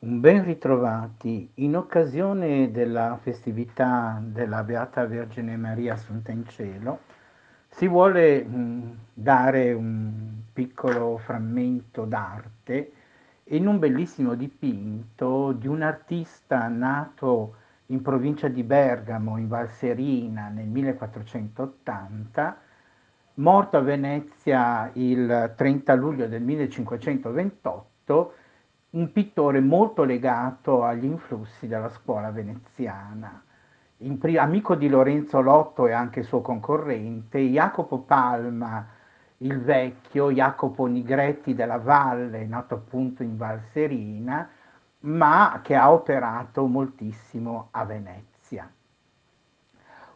ben ritrovati in occasione della festività della Beata Vergine Maria Assunta in Cielo. Si vuole dare un piccolo frammento d'arte in un bellissimo dipinto di un artista nato in provincia di Bergamo, in Valserina, nel 1480, morto a Venezia il 30 luglio del 1528 un pittore molto legato agli influssi della scuola veneziana. Pri- amico di Lorenzo Lotto e anche suo concorrente, Jacopo Palma il vecchio, Jacopo Nigretti della Valle, nato appunto in Valserina, ma che ha operato moltissimo a Venezia.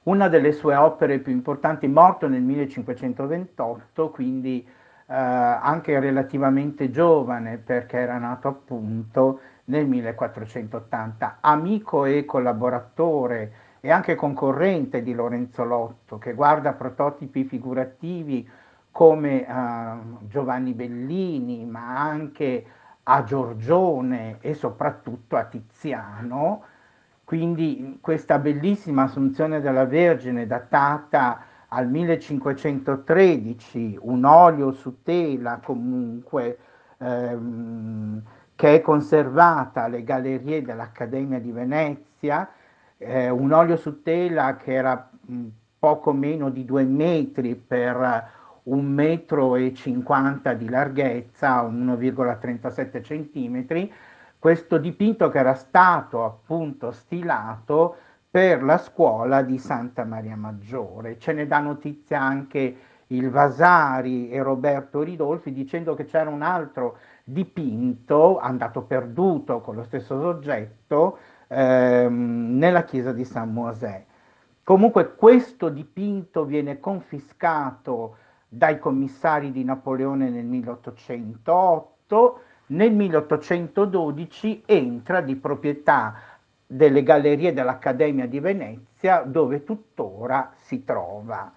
Una delle sue opere più importanti, morto nel 1528, quindi eh, anche relativamente giovane perché era nato appunto nel 1480, amico e collaboratore e anche concorrente di Lorenzo Lotto che guarda prototipi figurativi come eh, Giovanni Bellini ma anche a Giorgione e soprattutto a Tiziano, quindi questa bellissima Assunzione della Vergine datata al 1513 un olio su tela comunque ehm, che è conservata alle gallerie dell'Accademia di Venezia, eh, un olio su tela che era mh, poco meno di due metri per un metro e cinquanta di larghezza, 1,37 centimetri, questo dipinto che era stato appunto stilato per la scuola di Santa Maria Maggiore. Ce ne dà notizia anche il Vasari e Roberto Ridolfi dicendo che c'era un altro dipinto andato perduto con lo stesso soggetto ehm, nella chiesa di San Mosè. Comunque questo dipinto viene confiscato dai commissari di Napoleone nel 1808, nel 1812 entra di proprietà delle gallerie dell'Accademia di Venezia dove tuttora si trova.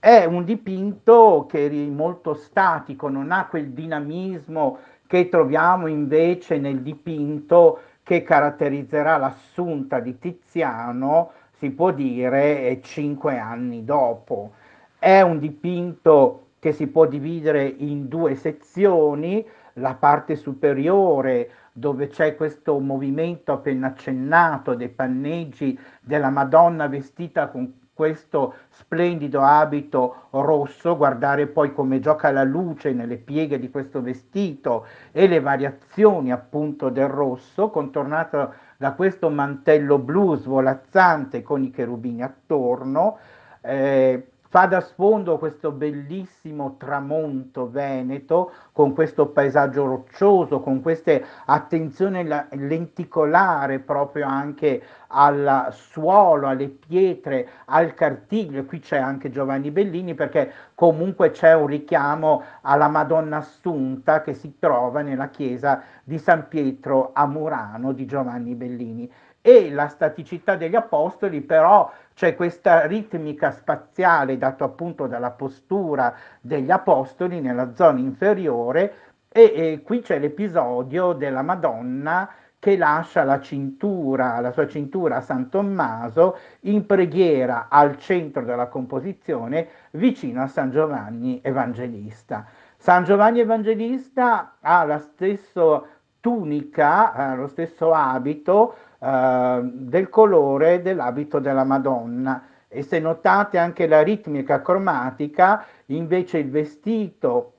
È un dipinto che è molto statico, non ha quel dinamismo che troviamo invece nel dipinto che caratterizzerà l'assunta di Tiziano, si può dire, eh, cinque anni dopo. È un dipinto che si può dividere in due sezioni, la parte superiore dove c'è questo movimento appena accennato dei panneggi della Madonna vestita con questo splendido abito rosso, guardare poi come gioca la luce nelle pieghe di questo vestito e le variazioni appunto del rosso, contornato da questo mantello blu svolazzante con i cherubini attorno. Eh, fa da sfondo questo bellissimo tramonto veneto con questo paesaggio roccioso, con questa attenzione lenticolare proprio anche al suolo, alle pietre, al cartiglio. Qui c'è anche Giovanni Bellini perché comunque c'è un richiamo alla Madonna Assunta che si trova nella chiesa di San Pietro a Murano di Giovanni Bellini e la staticità degli apostoli però c'è questa ritmica spaziale data appunto dalla postura degli apostoli nella zona inferiore e, e qui c'è l'episodio della Madonna che lascia la cintura, la sua cintura a San Tommaso in preghiera al centro della composizione vicino a San Giovanni Evangelista. San Giovanni Evangelista ha lo stesso tunica, eh, lo stesso abito eh, del colore dell'abito della Madonna. E se notate anche la ritmica cromatica, invece il vestito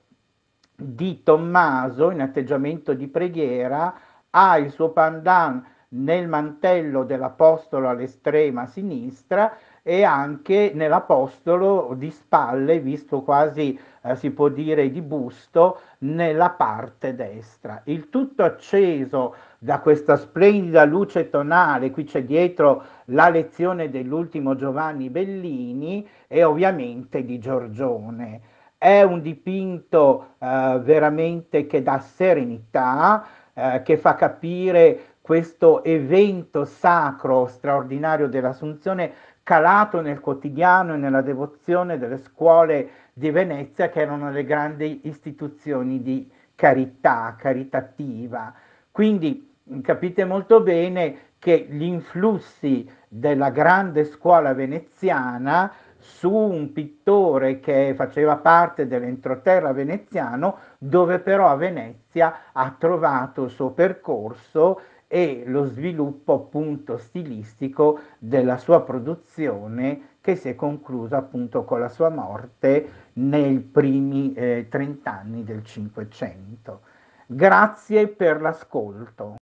di Tommaso in atteggiamento di preghiera ha il suo pandan nel mantello dell'apostolo all'estrema sinistra e anche nell'Apostolo di spalle, visto quasi eh, si può dire di busto, nella parte destra. Il tutto acceso da questa splendida luce tonale, qui c'è dietro la lezione dell'ultimo Giovanni Bellini e ovviamente di Giorgione. È un dipinto eh, veramente che dà serenità, eh, che fa capire questo evento sacro straordinario dell'Assunzione calato nel quotidiano e nella devozione delle scuole di Venezia, che erano le grandi istituzioni di carità, caritativa. Quindi capite molto bene che gli influssi della grande scuola veneziana su un pittore che faceva parte dell'entroterra veneziano, dove però a Venezia ha trovato il suo percorso e lo sviluppo appunto stilistico della sua produzione che si è conclusa appunto con la sua morte nei primi eh, trent'anni eh, del Cinquecento. Grazie per l'ascolto.